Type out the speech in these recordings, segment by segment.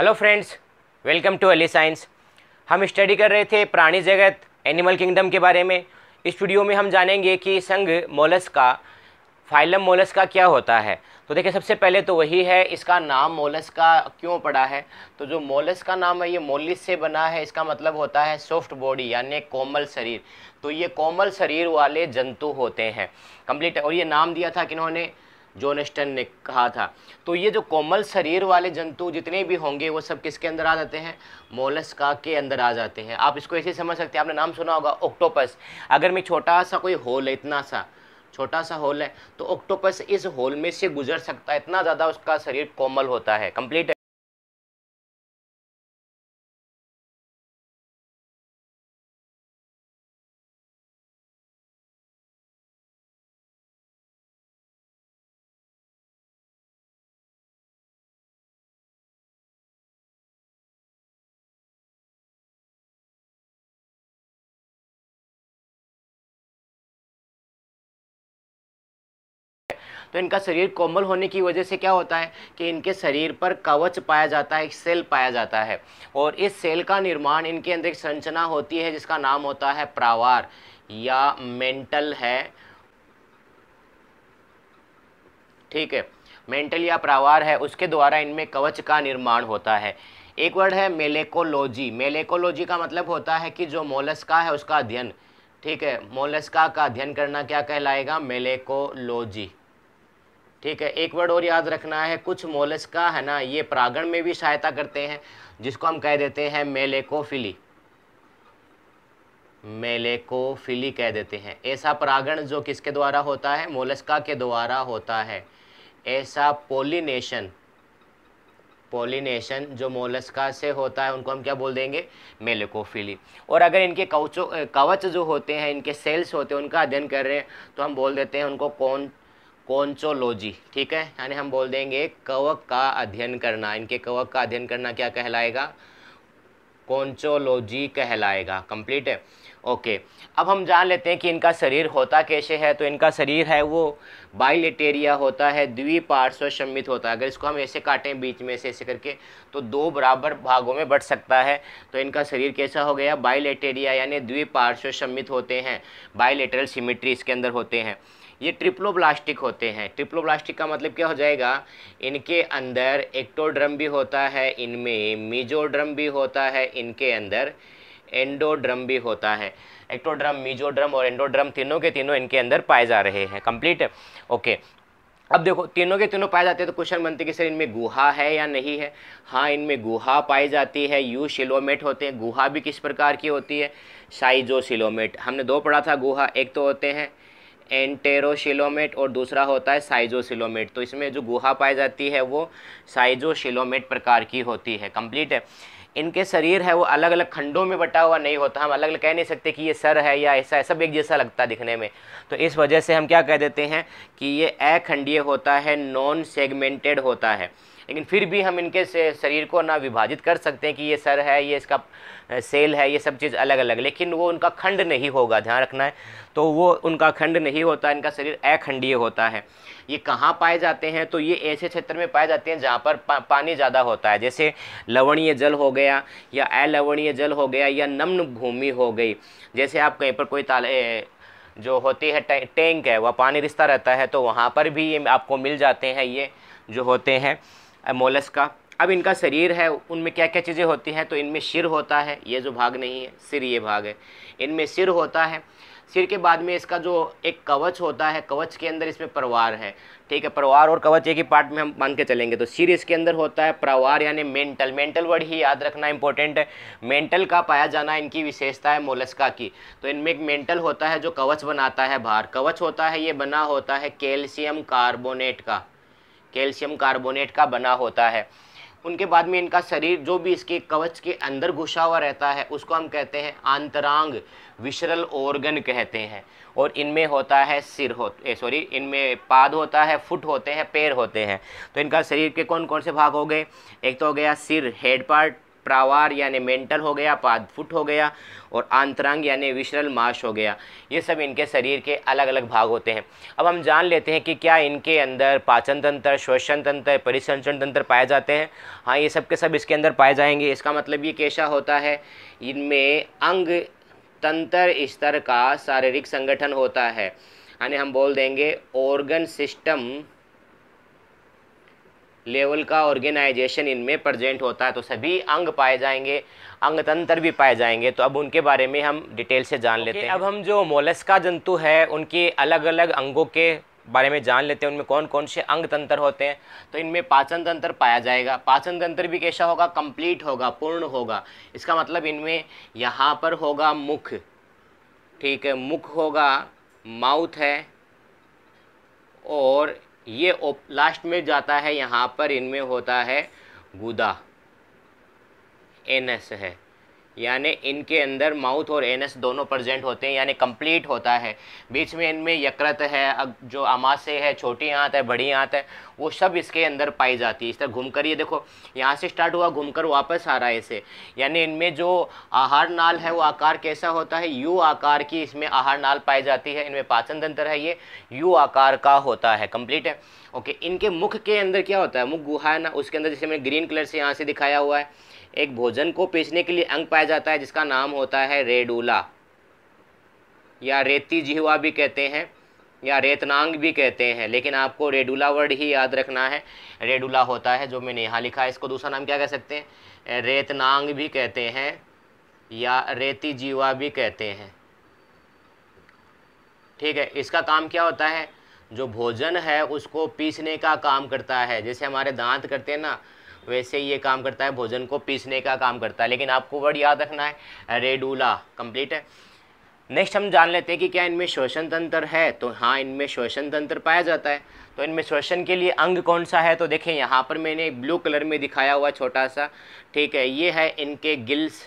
hello friends welcome to Ali science हम study कर रहे थे प्राणी जगत एनिमल किंगडम के बारे में इस वीडियो में हम जानेंगे कि संघ मोलस का फाइलम मोलस का क्या होता है तो देखिए सबसे पहले तो वही है इसका नाम मोलस का क्यों पड़ा है तो जो मोलस का नाम है ये मोलिस से बना है इसका मतलब होता है सॉफ्ट बॉडी यानी कोमल शरीर तो ये कोमल शरीर वाले जंतु होते हैं कंप्लीट और ये नाम दिया था किन्होंने जोनेस्टन एस्टन ने कहा था तो ये जो कोमल शरीर वाले जंतु जितने भी होंगे वो सब किसके अंदर आ जाते हैं मोलस्का के अंदर आ जाते हैं आप इसको ऐसे समझ सकते हैं आपने नाम सुना होगा ऑक्टोपस अगर मैं छोटा सा कोई होल है इतना सा छोटा सा होल है तो ऑक्टोपस इस होल में से गुजर सकता है इतना ज़्यादा उसका शरीर कोमल होता है कंप्लीट तो इनका शरीर कोमल होने की वजह से क्या होता है कि इनके शरीर पर कवच पाया जाता है एक सेल पाया जाता है और इस सेल का निर्माण इनके अंदर एक संरचना होती है जिसका नाम होता है प्रावार या मेंटल है ठीक है मेंटल या प्रावार है उसके द्वारा इनमें कवच का निर्माण होता है एक वर्ड है मेलेकोलॉजी मेलेकोलॉजी का मतलब होता है कि जो मोलस्का है उसका अध्ययन ठीक है मोलस्का का अध्ययन करना क्या कहलाएगा मेलेकोलॉजी ठीक है एक वर्ड और याद रखना है कुछ मोलस्का है ना ये परागण में भी सहायता करते हैं जिसको हम कह देते हैं मेलेकोफिली मेलेकोफिली कह देते हैं ऐसा परागण जो किसके द्वारा होता है मोलस्का के द्वारा होता है ऐसा पोलिनेशन पोलिनेशन जो मोलस्का से होता है उनको हम क्या बोल देंगे मेलेकोफिली और अगर इनके कवचो कवच जो होते हैं इनके सेल्स होते हैं उनका अध्ययन कर रहे हैं तो हम बोल देते हैं उनको कौन कॉन्चोलॉजी ठीक है यानी हम बोल देंगे कवक का अध्ययन करना इनके कवक का अध्ययन करना क्या कहलाएगा कॉन्चोलॉजी कहलाएगा कंप्लीट है ओके अब हम जान लेते हैं कि इनका शरीर होता कैसे है तो इनका शरीर है वो बाइलेटेरिया होता है द्विपार्श्व सम्मित होता है अगर इसको हम ऐसे काटें बीच में से ऐसे करके तो दो बराबर भागों में बट सकता है तो इनका शरीर कैसा हो गया बाइलेटेरिया यानी द्विपार्श्व सम्मित होते हैं बाइलेटरल सिमेट्री इसके अंदर होते हैं ये ट्रिप्लोब्लास्टिक होते हैं ट्रिप्लोब्लास्टिक का मतलब क्या हो जाएगा इनके अंदर एक्टोड्रम भी होता है इनमें मिजोड्रम भी होता है इनके अंदर एंडोड्रम भी होता है एक्टोड्रम मिजोड्रम और एंडोड्रम तीनों के तीनों इनके अंदर पाए जा रहे हैं कंप्लीट ओके अब देखो तीनों के तीनों पाए जाते हैं तो क्वेश्चन बनते कि सर इनमें गुहा है या नहीं है हाँ इनमें गुहा पाई जाती है यू शिलोमेट होते हैं गुहा भी किस प्रकार की होती है साइजो सिलोमेट हमने दो पढ़ा था गुहा एक तो होते हैं एंटेरोशिलोमेट और दूसरा होता है साइजोशिलोमेट तो इसमें जो गुहा पाई जाती है वो साइजोशिलोमेट प्रकार की होती है कंप्लीट है इनके शरीर है वो अलग अलग खंडों में बटा हुआ नहीं होता हम अलग अलग कह नहीं सकते कि ये सर है या ऐसा है सब एक जैसा लगता है दिखने में तो इस वजह से हम क्या कह देते हैं कि ये अखंडीय होता है नॉन सेगमेंटेड होता है लेकिन फिर भी हम इनके शरीर को ना विभाजित कर सकते हैं कि ये सर है ये इसका सेल है ये सब चीज़ अलग अलग लेकिन वो उनका खंड नहीं होगा ध्यान रखना है तो वो उनका खंड नहीं होता इनका शरीर अखंडीय होता है ये कहाँ पाए जाते हैं तो ये ऐसे क्षेत्र में पाए जाते हैं जहाँ पर पा, पानी ज़्यादा होता है जैसे लवणीय जल हो गया या अलवणीय जल हो गया या नम्न भूमि हो गई जैसे आप कहीं पर कोई ताले जो होती है टैंक है वह पानी रिश्ता रहता है तो वहाँ पर भी ये आपको मिल जाते हैं ये जो होते हैं मोलस का अब इनका शरीर है उनमें क्या क्या चीज़ें होती हैं तो इनमें सिर होता है ये जो भाग नहीं है सिर ये भाग है इनमें सिर होता है सिर के बाद में इसका जो एक कवच होता है कवच के अंदर इसमें परवार है ठीक है परवार और कवच एक ही पार्ट में हम मान के चलेंगे तो सिर इसके अंदर होता है परवार यानी मेंटल मेंटल वर्ड ही याद रखना इंपॉर्टेंट है मेंटल का पाया जाना इनकी विशेषता है मोलस्का की तो इनमें एक मेंटल होता है जो कवच बनाता है बाहर कवच होता है ये बना होता है कैल्शियम कार्बोनेट का कैल्शियम कार्बोनेट का बना होता है उनके बाद में इनका शरीर जो भी इसके कवच के अंदर घुसा हुआ रहता है उसको हम कहते हैं आंतरांग विशरल ऑर्गन कहते हैं और इनमें होता है सिर हो सॉरी इनमें पाद होता है फुट होते हैं पैर होते हैं तो इनका शरीर के कौन कौन से भाग हो गए एक तो हो गया सिर हेड पार्ट प्रावार यानी मेंटल हो गया पादफुट हो गया और आंतरंग यानी विशरल माश हो गया ये सब इनके शरीर के अलग अलग भाग होते हैं अब हम जान लेते हैं कि क्या इनके अंदर पाचन तंत्र श्वसन तंत्र परिसंचरण तंत्र पाए जाते हैं हाँ ये सब के सब इसके अंदर पाए जाएंगे इसका मतलब ये कैसा होता है इनमें अंग तंत्र स्तर का शारीरिक संगठन होता है यानी हम बोल देंगे ऑर्गन सिस्टम लेवल का ऑर्गेनाइजेशन इनमें प्रजेंट होता है तो सभी अंग पाए जाएंगे अंग तंत्र भी पाए जाएंगे तो अब उनके बारे में हम डिटेल से जान लेते हैं अब हम जो मोलस्का जंतु है उनके अलग अलग अंगों के बारे में जान लेते हैं उनमें कौन कौन से अंग तंत्र होते हैं तो इनमें पाचन तंत्र पाया जाएगा पाचन तंत्र भी कैसा होगा कंप्लीट होगा पूर्ण होगा इसका मतलब इनमें यहाँ पर होगा मुख ठीक है मुख होगा माउथ है और ये लास्ट में जाता है यहाँ पर इनमें होता है गुदा एन एस है यानी इनके अंदर माउथ और एनस दोनों प्रजेंट होते हैं यानी कंप्लीट होता है बीच में इनमें यकृत है जो अमाशे है छोटी आँत है बड़ी आँत है वो सब इसके अंदर पाई जाती है इस तरह घूम कर ये देखो यहाँ से स्टार्ट हुआ घूम कर वापस आ रहा है इसे यानी इनमें जो आहार नाल है वो आकार कैसा होता है यू आकार की इसमें आहार नाल पाई जाती है इनमें पाचन तंत्र है ये यू आकार का होता है कम्प्लीट है ओके इनके मुख के अंदर क्या होता है मुख गुहा है ना उसके अंदर जैसे मैंने ग्रीन कलर से यहाँ से दिखाया हुआ है एक भोजन को पीसने के लिए अंग पाया जाता है जिसका नाम होता है रेडूला या रेती जिहवा भी कहते हैं या रेतनांग भी कहते हैं लेकिन आपको रेडूला वर्ड ही याद रखना है रेडूला होता है जो मैंने यहाँ लिखा है इसको दूसरा नाम क्या कह सकते हैं रेतनांग भी कहते हैं या रेती जीवा भी कहते हैं ठीक है इसका काम क्या होता है जो भोजन है उसको पीसने का काम करता है जैसे हमारे दांत करते हैं ना वैसे ही ये काम करता है भोजन को पीसने का काम करता है लेकिन आपको वर्ड याद रखना है रेडूला कंप्लीट है नेक्स्ट हम जान लेते हैं कि क्या इनमें श्वसन तंत्र है तो हाँ इनमें श्वसन तंत्र पाया जाता है तो इनमें श्वसन के लिए अंग कौन सा है तो देखें यहाँ पर मैंने ब्लू कलर में दिखाया हुआ छोटा सा ठीक है ये है इनके गिल्स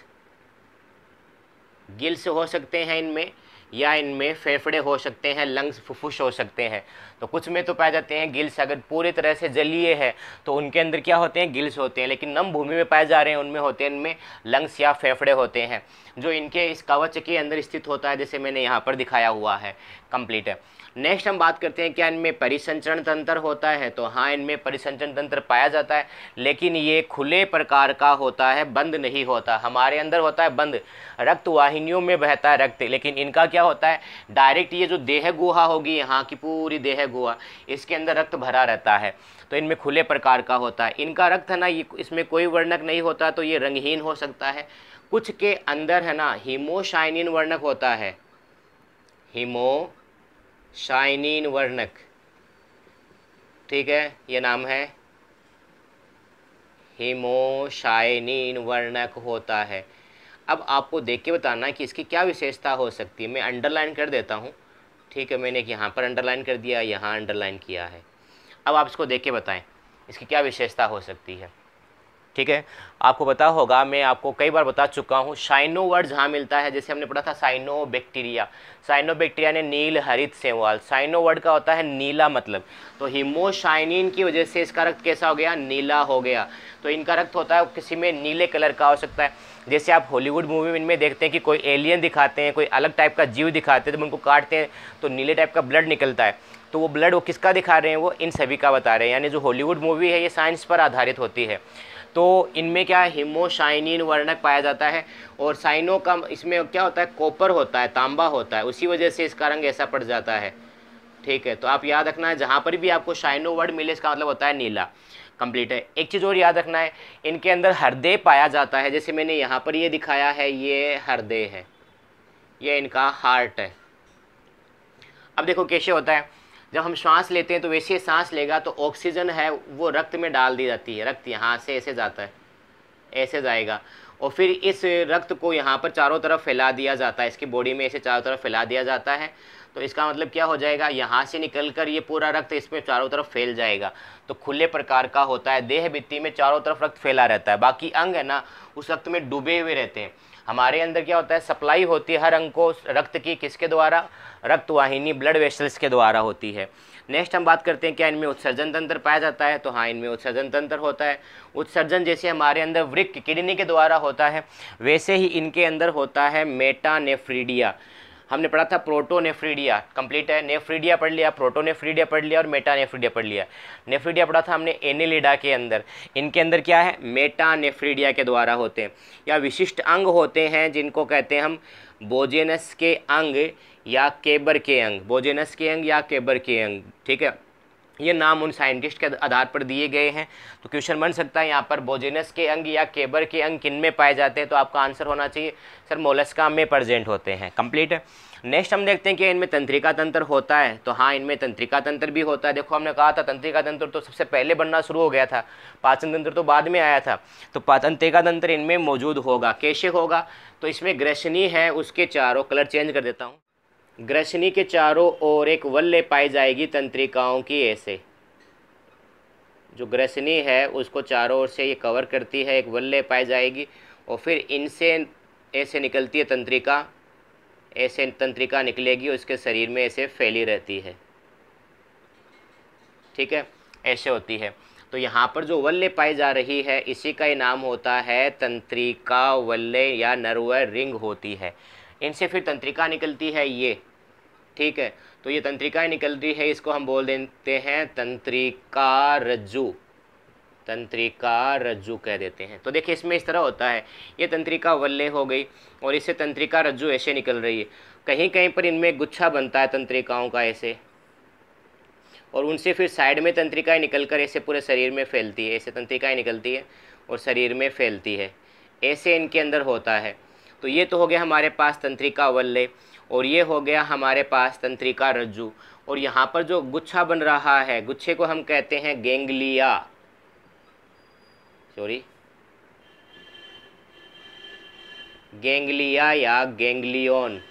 गिल्स हो सकते हैं इनमें या इनमें फेफड़े हो सकते हैं लंग्स फुफुश हो सकते हैं तो कुछ में तो पाए जाते हैं गिल्स अगर पूरी तरह से जलीय है तो उनके अंदर क्या होते हैं गिल्स होते हैं लेकिन नम भूमि में पाए जा रहे हैं उनमें होते हैं इनमें लंग्स या फेफड़े होते हैं जो इनके इस कवच के अंदर स्थित होता है जैसे मैंने यहाँ पर दिखाया हुआ है कंप्लीट है नेक्स्ट हम बात करते हैं क्या इनमें परिसंचरण तंत्र होता है तो हाँ इनमें परिसंचरण तंत्र पाया जाता है लेकिन ये खुले प्रकार का होता है बंद नहीं होता हमारे अंदर होता है बंद रक्त वाहिनियों में बहता है रक्त लेकिन इनका क्या होता है डायरेक्ट ये जो देह गुहा होगी यहाँ की पूरी देह गुहा इसके अंदर रक्त भरा रहता है तो इनमें खुले प्रकार का होता है इनका रक्त है ना ये इसमें कोई वर्णक नहीं होता तो ये रंगहीन हो सकता है कुछ के अंदर है ना हीमोशाइनिन वर्णक होता है हीमो शाइनीन वर्णक ठीक है ये नाम है हिमोशाइनिन वर्णक होता है अब आपको देख के बताना कि इसकी क्या विशेषता हो सकती है मैं अंडरलाइन कर देता हूँ ठीक है मैंने यहाँ पर अंडरलाइन कर दिया यहाँ अंडरलाइन किया है अब आप इसको देख के बताएं इसकी क्या विशेषता हो सकती है ठीक है आपको पता होगा मैं आपको कई बार बता चुका हूँ साइनो वर्ड जहाँ मिलता है जैसे हमने पढ़ा था साइनो बैक्टीरिया साइनो बैक्टीरिया ने नील हरित सेवाल साइनो वर्ड का होता है नीला मतलब तो हिमोशाइनिन की वजह से इसका रक्त कैसा हो गया नीला हो गया तो इनका रक्त होता है किसी में नीले कलर का हो सकता है जैसे आप हॉलीवुड मूवी में देखते हैं कि कोई एलियन दिखाते हैं कोई अलग टाइप का जीव दिखाते हैं जब तो उनको काटते हैं तो नीले टाइप का ब्लड निकलता है तो वो ब्लड वो किसका दिखा रहे हैं वो इन सभी का बता रहे हैं यानी जो हॉलीवुड मूवी है ये साइंस पर आधारित होती है तो इनमें क्या है हिमोशाइनिन वर्णक पाया जाता है और साइनो का इसमें क्या होता है कॉपर होता है तांबा होता है उसी वजह से इसका रंग ऐसा पड़ जाता है ठीक है तो आप याद रखना है जहाँ पर भी आपको शाइनो वर्ड मिले इसका मतलब होता है नीला कंप्लीट है एक चीज़ और याद रखना है इनके अंदर हृदय पाया जाता है जैसे मैंने यहाँ पर ये दिखाया है ये हृदय है ये इनका हार्ट है अब देखो कैसे होता है जब हम श्वास लेते हैं तो वैसे सांस लेगा तो ऑक्सीजन है वो रक्त में डाल दी जाती है रक्त यहाँ से ऐसे जाता है ऐसे जाएगा और फिर इस रक्त को यहाँ पर चारों तरफ फैला दिया जाता है इसकी बॉडी में ऐसे चारों तरफ फैला दिया जाता है तो इसका मतलब क्या हो जाएगा यहाँ से निकल कर ये पूरा रक्त इसमें चारों तरफ फैल जाएगा तो खुले प्रकार का होता है देह भित्ति में चारों तरफ रक्त फैला रहता है बाकी अंग है ना उस रक्त में डूबे हुए रहते हैं हमारे अंदर क्या होता है सप्लाई होती है हर अंग को रक्त की किसके द्वारा रक्तवाहिनी ब्लड वेसल्स के द्वारा होती है नेक्स्ट हम बात करते हैं क्या इनमें उत्सर्जन तंत्र पाया जाता है तो हाँ इनमें उत्सर्जन तंत्र होता है उत्सर्जन जैसे हमारे अंदर वृक्क किडनी के द्वारा होता है वैसे ही इनके अंदर होता है मेटानेफ्रीडिया हमने पढ़ा था प्रोटोनेफ्रीडिया कंप्लीट है नेफ्रीडिया पढ़ लिया प्रोटोनेफ्रीडिया पढ़ लिया और मेटा नेफ्रीडिया पढ़ लिया नेफ्रीडिया पढ़ा था हमने एनेलिडा के अंदर इनके अंदर क्या है मेटा नेफ्रीडिया के द्वारा होते हैं या विशिष्ट अंग होते हैं जिनको कहते हैं हम बोजेनस के अंग या केबर के अंग बोजेनस के अंग या केबर के अंग ठीक है ये नाम उन साइंटिस्ट के आधार पर दिए गए हैं तो क्वेश्चन बन सकता है यहाँ पर बोजेनस के अंग या केबर के अंग किन में पाए जाते हैं तो आपका आंसर होना चाहिए सर मोलस्का में प्रजेंट होते हैं कंप्लीट है नेक्स्ट हम देखते हैं कि इनमें तंत्रिका तंत्र होता है तो हाँ इनमें तंत्रिका तंत्र भी होता है देखो हमने कहा था तंत्रिका तंत्र तो सबसे पहले बनना शुरू हो गया था पाचन तंत्र तो बाद में आया था तो तंत्रिका तंत्र इनमें मौजूद होगा कैसे होगा तो इसमें ग्रसनी है उसके चारों कलर चेंज कर देता हूँ ग्रसनी के चारों ओर एक वल्ले पाई जाएगी तंत्रिकाओं की ऐसे जो ग्रसनी है उसको चारों ओर से ये कवर करती है एक वल्ले पाई जाएगी और फिर इनसे ऐसे निकलती है तंत्रिका ऐसे तंत्रिका निकलेगी उसके शरीर में ऐसे फैली रहती है ठीक है ऐसे होती है तो यहाँ पर जो वल्ले पाई जा रही है इसी का ही नाम होता है तंत्रिका वल्ले या नरवर रिंग होती है इनसे फिर तंत्रिका निकलती है ये ठीक है तो ये तंत्रिकाएँ निकल रही है इसको हम बोल देते हैं तंत्रिका रज्जू तंत्रिका रज्जू कह देते हैं तो देखिए इसमें इस तरह होता है ये तंत्रिका वल्ले हो गई और इससे तंत्रिका रज्जू ऐसे निकल रही है कहीं कहीं पर इनमें गुच्छा बनता है तंत्रिकाओं का ऐसे और उनसे फिर साइड में तंत्रिकाएँ निकल कर ऐसे पूरे शरीर में फैलती है ऐसे तंत्रिकाएँ निकलती है और शरीर में फैलती है ऐसे इनके अंदर होता है तो ये तो हो गया हमारे पास तंत्रिका वल्ले और ये हो गया हमारे पास तंत्रिका रज्जु और यहाँ पर जो गुच्छा बन रहा है गुच्छे को हम कहते हैं गेंगलिया सॉरी गेंगलिया या गेंगलियन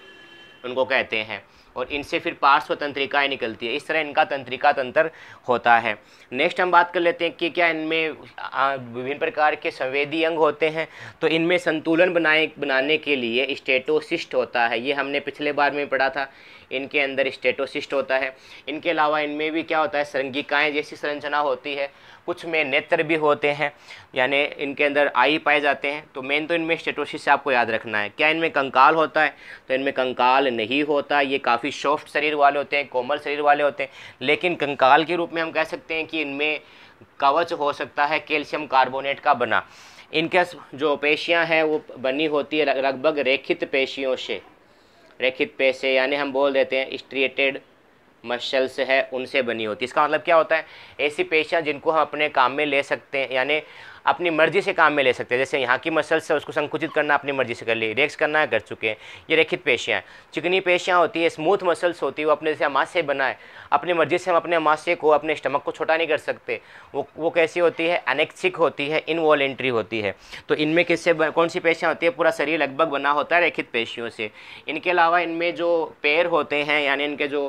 उनको कहते हैं और इनसे फिर पार्श्व तंत्रिकाएँ निकलती है इस तरह इनका तंत्रिका तंत्र होता है नेक्स्ट हम बात कर लेते हैं कि क्या इनमें विभिन्न प्रकार के संवेदी अंग होते हैं तो इनमें संतुलन बनाए बनाने के लिए स्टेटोसिस्ट होता है ये हमने पिछले बार में पढ़ा था इनके अंदर स्टेटोसिस्ट होता है इनके अलावा इनमें भी क्या होता है सरंगिकाएँ जैसी संरचना होती है कुछ में नेत्र भी होते हैं यानी इनके अंदर आई पाए जाते हैं तो मेन तो इनमें स्टेटोसिस आपको याद रखना है क्या इनमें कंकाल होता है तो इनमें कंकाल नहीं होता ये काफ़ी सॉफ्ट शरीर वाले होते हैं कोमल शरीर वाले होते हैं लेकिन कंकाल के रूप में हम कह सकते हैं कि इनमें कवच हो सकता है कैल्शियम कार्बोनेट का बना इनके जो पेशियाँ हैं वो बनी होती है लगभग रेखित पेशियों से रेखित पेशे से यानी हम बोल देते हैं स्ट्रिएटेड मसल्स है उनसे बनी होती है इसका मतलब क्या होता है ऐसी पेशियाँ जिनको हम अपने काम में ले सकते हैं यानी अपनी मर्जी से काम में ले सकते हैं जैसे यहाँ की मसल्स है उसको संकुचित करना अपनी मर्जी से कर ली रेक्स करना है कर चुके हैं ये रेखित पेशियाँ चिकनी पेशियाँ होती है स्मूथ मसल्स होती है वो अपने से अमाशय बनाए अपनी मर्जी से हम अपने अमाशय को अपने स्टमक को छोटा नहीं कर सकते वो वो कैसी होती है अनेक्सिक होती है इनवॉलेंट्री होती है तो इनमें किससे कौन सी पेशियाँ होती है पूरा शरीर लगभग बना होता है रेखित पेशियों से इनके अलावा इनमें जो पैर होते हैं यानी इनके जो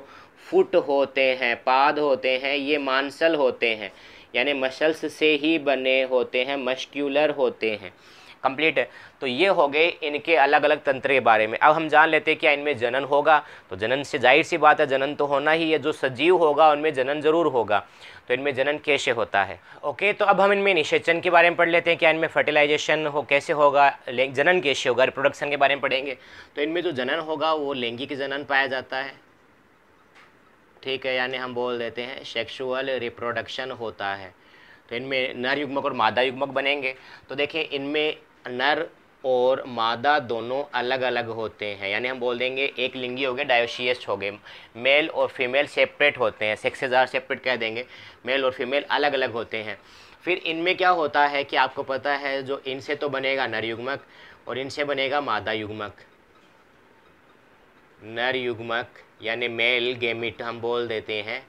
फुट होते हैं पाद होते हैं ये मांसल होते हैं यानी मसल्स से ही बने होते हैं मस्क्यूलर होते हैं कंप्लीट है तो ये हो गए इनके अलग अलग तंत्र के बारे में अब हम जान लेते हैं क्या इनमें जनन होगा तो जनन से जाहिर सी बात है जनन तो होना ही है जो सजीव होगा उनमें जनन ज़रूर होगा तो इनमें जनन कैसे होता है ओके तो अब हम इनमें निषेचन के बारे में पढ़ लेते हैं क्या इनमें फर्टिलाइजेशन हो कैसे होगा जनन कैसे होगा रिप्रोडक्शन के बारे में पढ़ेंगे तो इनमें जो जनन होगा वो लैंगिक जनन पाया जाता है ठीक है यानी हम बोल देते हैं सेक्सुअल रिप्रोडक्शन होता है तो इनमें नर युग्मक और मादा युग्मक बनेंगे तो देखिए इनमें नर और मादा दोनों अलग अलग होते हैं यानी हम बोल देंगे एक लिंगी हो गए डायोशियस हो गए मेल और फीमेल सेपरेट होते हैं सेक्सेज आर सेपरेट कह देंगे मेल और फीमेल अलग अलग होते हैं फिर इनमें क्या होता है कि आपको पता है जो इनसे तो बनेगा नर युग्मक और इनसे बनेगा मादा युग्मक नर युग्मक यानी मेल गेमिट हम बोल देते हैं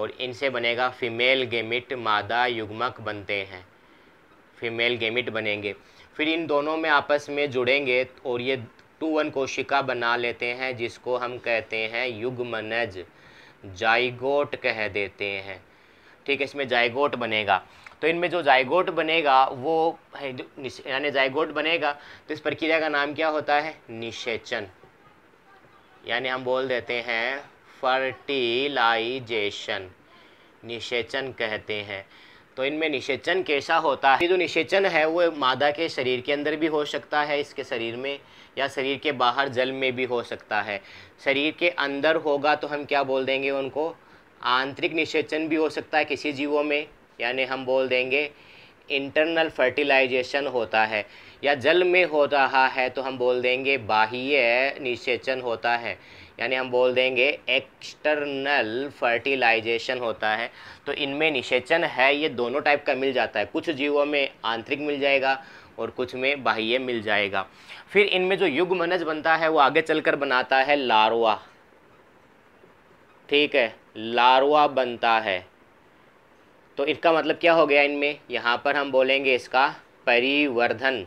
और इनसे बनेगा फीमेल गेमिट मादा युग्मक बनते हैं फीमेल गेमिट बनेंगे फिर इन दोनों में आपस में जुड़ेंगे और ये टू वन कोशिका बना लेते हैं जिसको हम कहते हैं युग्मनज जाइगोट कह देते हैं ठीक है इसमें जाइगोट बनेगा तो इनमें जो जाइगोट बनेगा वो यानी जाइगोट बनेगा तो इस प्रक्रिया का नाम क्या होता है निषेचन यानी हम बोल देते हैं फर्टिलाइजेशन निषेचन कहते हैं तो इनमें निषेचन कैसा होता है जो निषेचन है वो मादा के शरीर के अंदर भी हो सकता है इसके शरीर में या शरीर के बाहर जल में भी हो सकता है शरीर के अंदर होगा तो हम क्या बोल देंगे उनको आंतरिक निषेचन भी हो सकता है किसी जीवों में यानी हम बोल देंगे इंटरनल फर्टिलाइजेशन होता है या जल में हो रहा है तो हम बोल देंगे बाह्य निषेचन होता है यानी हम बोल देंगे एक्सटर्नल फर्टिलाइजेशन होता है तो इनमें निषेचन है ये दोनों टाइप का मिल जाता है कुछ जीवों में आंतरिक मिल जाएगा और कुछ में बाह्य मिल जाएगा फिर इनमें जो युग मनज बनता है वो आगे चलकर बनाता है लारवा ठीक है लारवा बनता है तो इसका मतलब क्या हो गया इनमें यहाँ पर हम बोलेंगे इसका परिवर्धन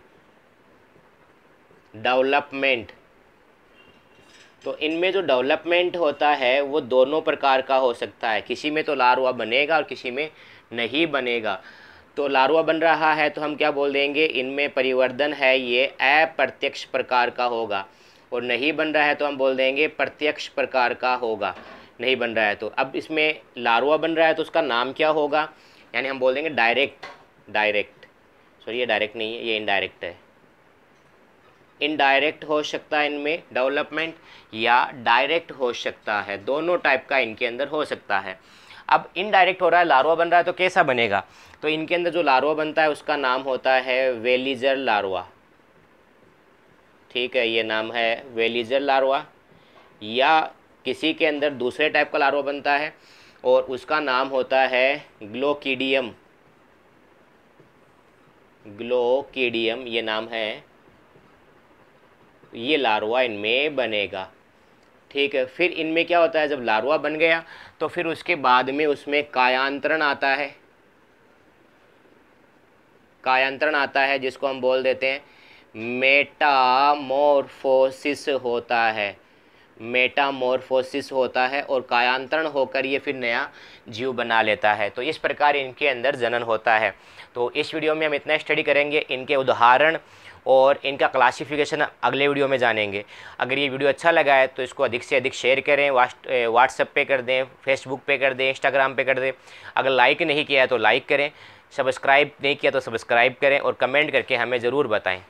डेवलपमेंट तो इनमें जो डेवलपमेंट होता है वो दोनों प्रकार का हो सकता है किसी में तो लारवा बनेगा और किसी में नहीं बनेगा तो लारवा बन रहा है तो हम क्या बोल देंगे इनमें परिवर्धन है ये अप्रत्यक्ष प्रकार का होगा और नहीं बन रहा है तो हम बोल देंगे प्रत्यक्ष प्रकार का होगा नहीं बन रहा है तो अब इसमें लारुआ बन रहा है तो उसका नाम क्या होगा यानी हम बोल देंगे डायरेक्ट डायरेक्ट सॉरी ये डायरेक्ट नहीं है ये इनडायरेक्ट है इनडायरेक्ट हो सकता है इनमें डेवलपमेंट या डायरेक्ट हो सकता है दोनों टाइप का इनके अंदर हो सकता है अब इनडायरेक्ट हो रहा है लारुआ बन रहा है तो कैसा बनेगा तो इनके अंदर जो लारुआ बनता है उसका नाम होता है वेलीजर लारुआ ठीक है ये नाम है वेलीजर लारुआ या किसी के अंदर दूसरे टाइप का लार्वा बनता है और उसका नाम होता है ग्लोकीडियम ग्लोकीडियम ये नाम है ये लार्वा इनमें बनेगा ठीक है फिर इनमें क्या होता है जब लार्वा बन गया तो फिर उसके बाद में उसमें कायांतरण आता है कायांतरण आता है जिसको हम बोल देते हैं मेटामोरफोसिस होता है मेटामोरफोसिस होता है और कायांतरण होकर ये फिर नया जीव बना लेता है तो इस प्रकार इनके अंदर जनन होता है तो इस वीडियो में हम इतना स्टडी करेंगे इनके उदाहरण और इनका क्लासिफिकेशन अगले वीडियो में जानेंगे अगर ये वीडियो अच्छा लगा है तो इसको अधिक से अधिक शेयर करें व्हाट्सएप पे कर दें फेसबुक पे कर दें इंस्टाग्राम पे कर दें अगर लाइक नहीं किया है तो लाइक करें सब्सक्राइब नहीं किया तो सब्सक्राइब करें और कमेंट करके हमें ज़रूर बताएं